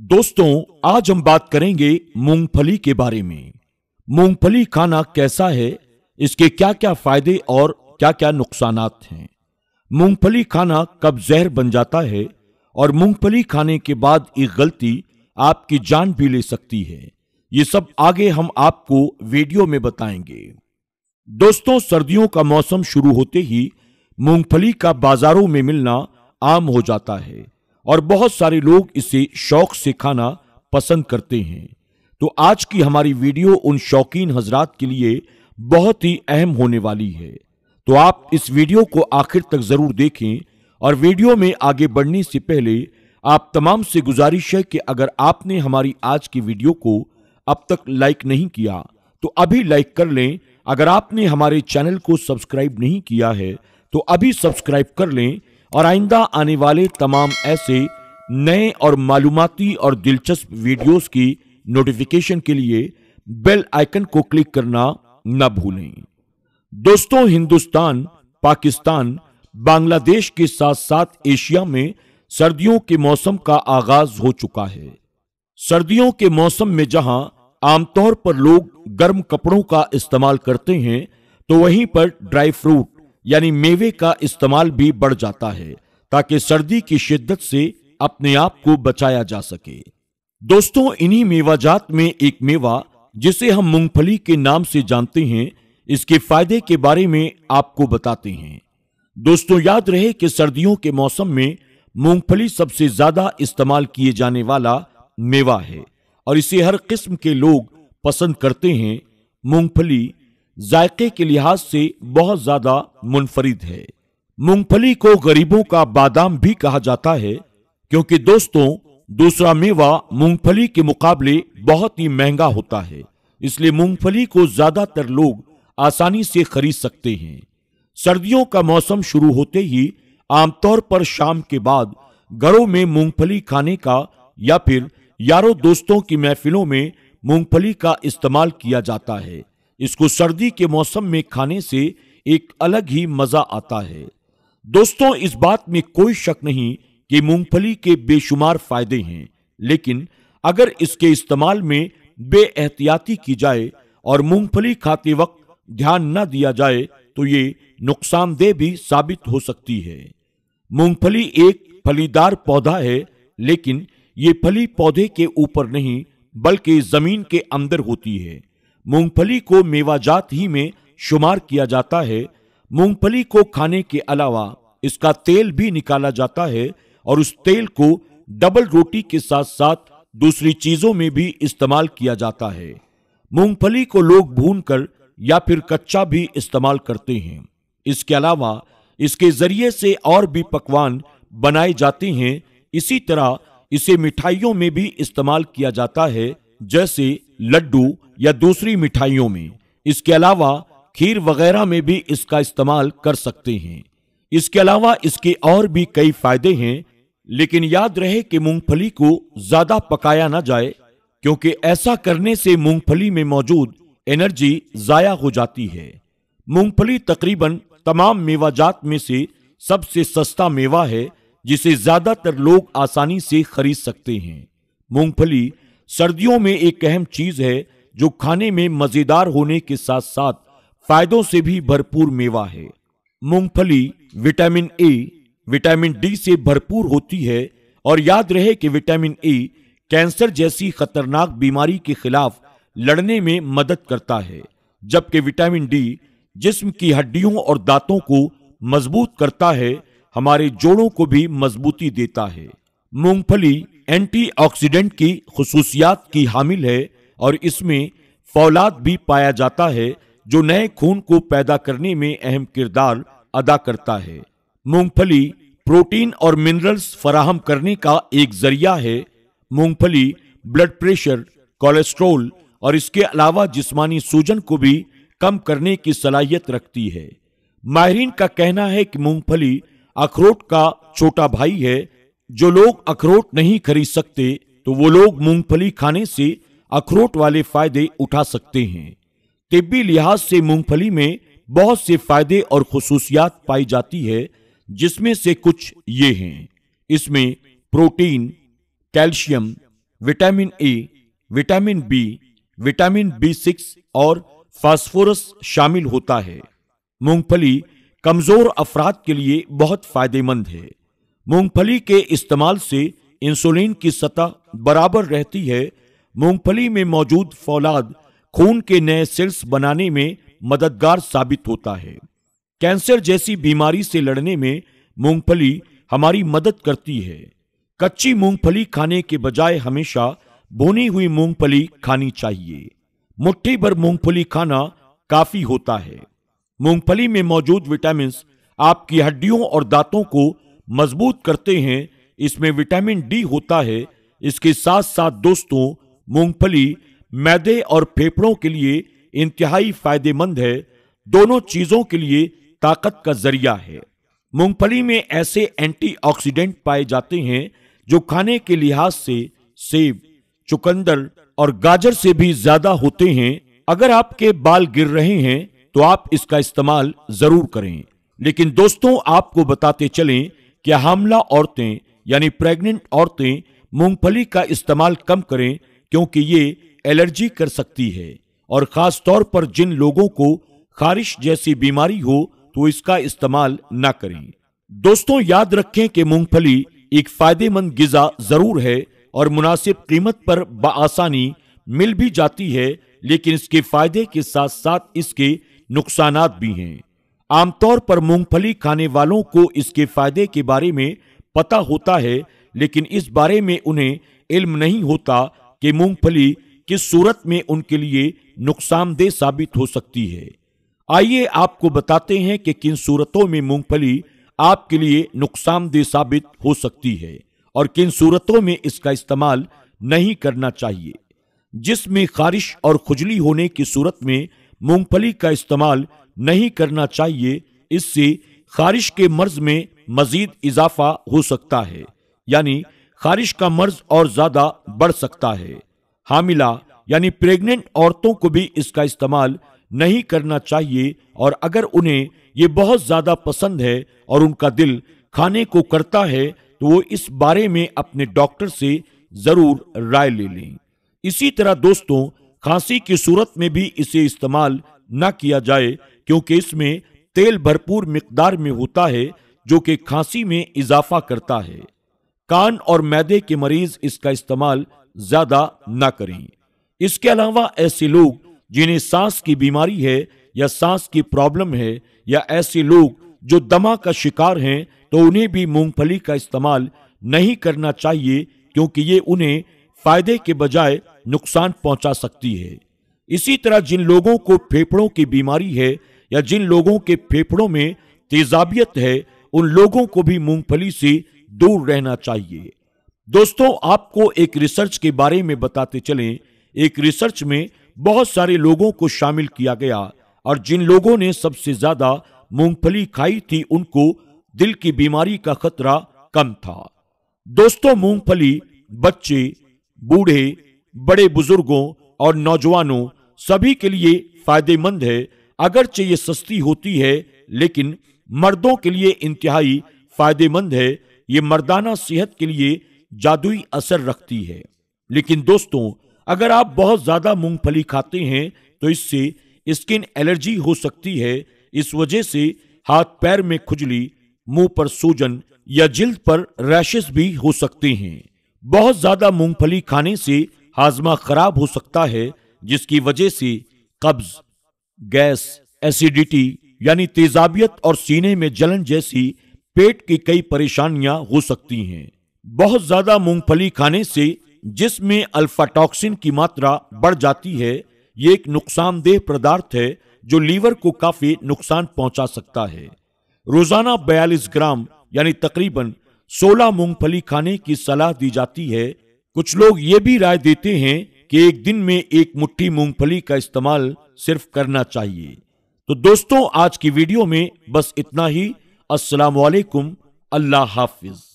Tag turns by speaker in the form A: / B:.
A: दोस्तों आज हम बात करेंगे मूंगफली के बारे में मूंगफली खाना कैसा है इसके क्या क्या फायदे और क्या क्या नुकसान हैं मूंगफली खाना कब जहर बन जाता है और मूंगफली खाने के बाद एक गलती आपकी जान भी ले सकती है ये सब आगे हम आपको वीडियो में बताएंगे दोस्तों सर्दियों का मौसम शुरू होते ही मूंगफली का बाजारों में मिलना आम हो जाता है और बहुत सारे लोग इसे शौक से खाना पसंद करते हैं तो आज की हमारी वीडियो उन शौकीन हजरात के लिए बहुत ही अहम होने वाली है तो आप इस वीडियो को आखिर तक जरूर देखें और वीडियो में आगे बढ़ने से पहले आप तमाम से गुजारिश है कि अगर आपने हमारी आज की वीडियो को अब तक लाइक नहीं किया तो अभी लाइक कर लें अगर आपने हमारे चैनल को सब्सक्राइब नहीं किया है तो अभी सब्सक्राइब कर लें और आइंदा आने वाले तमाम ऐसे नए और मालूमती और दिलचस्प वीडियोस की नोटिफिकेशन के लिए बेल आइकन को क्लिक करना न भूलें दोस्तों हिंदुस्तान पाकिस्तान बांग्लादेश के साथ साथ एशिया में सर्दियों के मौसम का आगाज हो चुका है सर्दियों के मौसम में जहां आमतौर पर लोग गर्म कपड़ों का इस्तेमाल करते हैं तो वहीं पर ड्राई फ्रूट यानी मेवे का इस्तेमाल भी बढ़ जाता है ताकि सर्दी की शिद्दत से अपने आप को बचाया जा सके दोस्तों इन्हीं मेवाजात में एक मेवा जिसे हम मूंगफली के नाम से जानते हैं इसके फायदे के बारे में आपको बताते हैं दोस्तों याद रहे कि सर्दियों के मौसम में मूंगफली सबसे ज्यादा इस्तेमाल किए जाने वाला मेवा है और इसे हर किस्म के लोग पसंद करते हैं मूंगफली जायके के लिहाज से बहुत ज्यादा मुनफरिद है मूंगफली को गरीबों का बादाम भी कहा जाता है क्योंकि दोस्तों दूसरा मेवा मूंगफली के मुकाबले बहुत ही महंगा होता है इसलिए मूंगफली को ज्यादातर लोग आसानी से खरीद सकते हैं सर्दियों का मौसम शुरू होते ही आमतौर पर शाम के बाद घरों में मूंगफली खाने का या फिर यारों दोस्तों की महफिलों में मूंगफली का इस्तेमाल किया जाता है इसको सर्दी के मौसम में खाने से एक अलग ही मजा आता है दोस्तों इस बात में कोई शक नहीं कि मूंगफली के बेशुमार फायदे हैं लेकिन अगर इसके इस्तेमाल में बेएहतियाती की जाए और मूंगफली खाते वक्त ध्यान न दिया जाए तो ये नुकसानदेह भी साबित हो सकती है मूंगफली एक फलीदार पौधा है लेकिन ये फली पौधे के ऊपर नहीं बल्कि जमीन के अंदर होती है मूंगफली को मेवाजात ही में शुमार किया जाता है मूंगफली को खाने के अलावा इसका तेल भी निकाला जाता है और उस तेल को डबल रोटी के साथ साथ दूसरी चीजों में भी इस्तेमाल किया जाता है मूंगफली को लोग भूनकर या फिर कच्चा भी इस्तेमाल करते हैं इसके अलावा इसके जरिए से और भी पकवान बनाए जाते हैं इसी तरह इसे मिठाइयों में भी इस्तेमाल किया जाता है जैसे लड्डू या दूसरी मिठाइयों में इसके अलावा खीर वगैरह में भी इसका इस्तेमाल कर सकते हैं इसके अलावा इसके और भी कई फायदे हैं लेकिन याद रहे कि मूंगफली को ज्यादा पकाया ना जाए क्योंकि ऐसा करने से मूंगफली में मौजूद एनर्जी जाया हो जाती है मूंगफली तकरीबन तमाम मेवाजात में से सबसे सस्ता मेवा है जिसे ज्यादातर लोग आसानी से खरीद सकते हैं मूंगफली सर्दियों में एक अहम चीज है जो खाने में मजेदार होने के साथ साथ फायदों से भी भरपूर मेवा है मूंगफली विटामिन ए विटामिन डी से भरपूर होती है और याद रहे कि विटामिन ए कैंसर जैसी खतरनाक बीमारी के खिलाफ लड़ने में मदद करता है जबकि विटामिन डी जिस्म की हड्डियों और दांतों को मजबूत करता है हमारे जोड़ों को भी मजबूती देता है मूंगफली एंटीऑक्सीडेंट की खसूसियात की हामिल है और इसमें फौलाद भी पाया जाता है जो नए खून को पैदा करने में अहम किरदार अदा करता है मूंगफली प्रोटीन और मिनरल्स फराहम करने का एक जरिया है मूंगफली ब्लड प्रेशर कोलेस्ट्रोल और इसके अलावा जिस्मानी सूजन को भी कम करने की सलाहियत रखती है माहरीन का कहना है कि मूंगफली अखरोट का छोटा भाई है जो लोग अखरोट नहीं खरीद सकते तो वो लोग मूंगफली खाने से अखरोट वाले फायदे उठा सकते हैं तिब्बी लिहाज से मूंगफली में बहुत से फायदे और खसूसियात पाई जाती है जिसमें से कुछ ये हैं इसमें protein calcium vitamin A vitamin B vitamin B six और फास्फोरस शामिल होता है मूंगफली कमजोर अफराद के लिए बहुत फायदेमंद है मूंगफली के इस्तेमाल से इंसुलिन की सतह बराबर रहती है मूंगफली में मौजूद फौलाद खून के नए सेल्स बनाने में मददगार साबित होता है कैंसर जैसी बीमारी से लड़ने में मूंगफली हमारी मदद करती है कच्ची मूंगफली खाने के बजाय हमेशा भुनी हुई मूंगफली खानी चाहिए मुट्ठी भर मूंगफली खाना काफी होता है मूंगफली में मौजूद विटामिन आपकी हड्डियों और दांतों को मजबूत करते हैं इसमें विटामिन डी होता है इसके साथ साथ दोस्तों मूंगफली मैदे और फेफड़ों के लिए इंतहाई फायदेमंद है दोनों चीजों के लिए ताकत का जरिया है मूंगफली में ऐसे एंटीऑक्सीडेंट पाए जाते हैं जो खाने के लिहाज से सेब चुकंदर और गाजर से भी ज्यादा होते हैं अगर आपके बाल गिर रहे हैं तो आप इसका इस्तेमाल जरूर करें लेकिन दोस्तों आपको बताते चलें कि हमला औरतें यानी प्रेग्नेंट औरतें मूंगफली का इस्तेमाल कम करें क्योंकि ये एलर्जी कर सकती है और ख़ास तौर पर जिन लोगों को खारिश जैसी बीमारी हो तो इसका इस्तेमाल न करें दोस्तों याद रखें कि मूंगफली एक फायदेमंद गज़ा ज़रूर है और मुनासिब कीमत पर बसानी मिल भी जाती है लेकिन इसके फायदे के साथ साथ इसके नुकसान भी हैं आमतौर पर मूंगफली खाने वालों को इसके फायदे के बारे में पता होता है लेकिन इस बारे में उन्हें इल्म नहीं होता कि मूंगफली किस सूरत में उनके लिए नुकसानदेह साबित हो सकती है आइए आपको बताते हैं कि किन सूरतों में मूंगफली आपके लिए नुकसानदेह साबित हो सकती है और किन सूरतों में इसका इस्तेमाल नहीं करना चाहिए जिसमें खारिश और खुजली होने की सूरत में मूंगफली का इस्तेमाल नहीं करना चाहिए इससे खारिश के मर्ज में मजीद इजाफा हो सकता है यानी खारिश का मर्ज और ज्यादा बढ़ सकता है हामिला यानी प्रेग्नेंट औरतों को भी इसका इस्तेमाल नहीं करना चाहिए और अगर उन्हें ये बहुत ज्यादा पसंद है और उनका दिल खाने को करता है तो वो इस बारे में अपने डॉक्टर से जरूर राय ले लें इसी तरह दोस्तों खांसी की सूरत में भी इसे इस्तेमाल न किया जाए क्योंकि इसमें तेल भरपूर मकदार में होता है जो कि खांसी में इजाफा करता है कान और मैदे के मरीज इसका इस्तेमाल ज्यादा न करें इसके अलावा ऐसे लोग जिन्हें सांस की बीमारी है या सांस की प्रॉब्लम है या ऐसे लोग जो दमा का शिकार हैं तो उन्हें भी मूंगफली का इस्तेमाल नहीं करना चाहिए क्योंकि ये उन्हें फायदे के बजाय नुकसान पहुंचा सकती है इसी तरह जिन लोगों को फेफड़ों की बीमारी है या जिन लोगों के फेफड़ों में तेजाबियत है उन लोगों को भी मूंगफली से दूर रहना चाहिए दोस्तों आपको एक रिसर्च के बारे में बताते चलें एक रिसर्च में बहुत सारे लोगों को शामिल किया गया और जिन लोगों ने सबसे ज्यादा मूंगफली खाई थी उनको दिल की बीमारी का खतरा कम था दोस्तों मूंगफली बच्चे बूढ़े बड़े बुजुर्गों और नौजवानों सभी के लिए फायदेमंद है अगरचे ये सस्ती होती है लेकिन मर्दों के लिए इंतहाई फायदेमंद है ये मर्दाना सेहत के लिए जादुई असर रखती है लेकिन दोस्तों अगर आप बहुत ज्यादा मूंगफली खाते हैं तो इससे स्किन एलर्जी हो सकती है इस वजह से हाथ पैर में खुजली मुंह पर सूजन या जिल्द पर रैशेस भी हो सकते हैं बहुत ज्यादा मूंगफली खाने से हाजमा खराब हो सकता है जिसकी वजह से कब्ज गैस एसिडिटी यानी तेजाबियत और सीने में जलन जैसी पेट की कई परेशानियां हो सकती हैं बहुत ज्यादा मूंगफली खाने से जिसमें अल्फाटॉक्सिन की मात्रा बढ़ जाती है ये एक नुकसानदेह पदार्थ है जो लीवर को काफी नुकसान पहुंचा सकता है रोजाना 42 ग्राम यानी तकरीबन 16 मूंगफली खाने की सलाह दी जाती है कुछ लोग ये भी राय देते हैं कि एक दिन में एक मुट्ठी मूंगफली का इस्तेमाल सिर्फ करना चाहिए तो दोस्तों आज की वीडियो में बस इतना ही अस्सलाम वालेकुम अल्लाह हाफिज़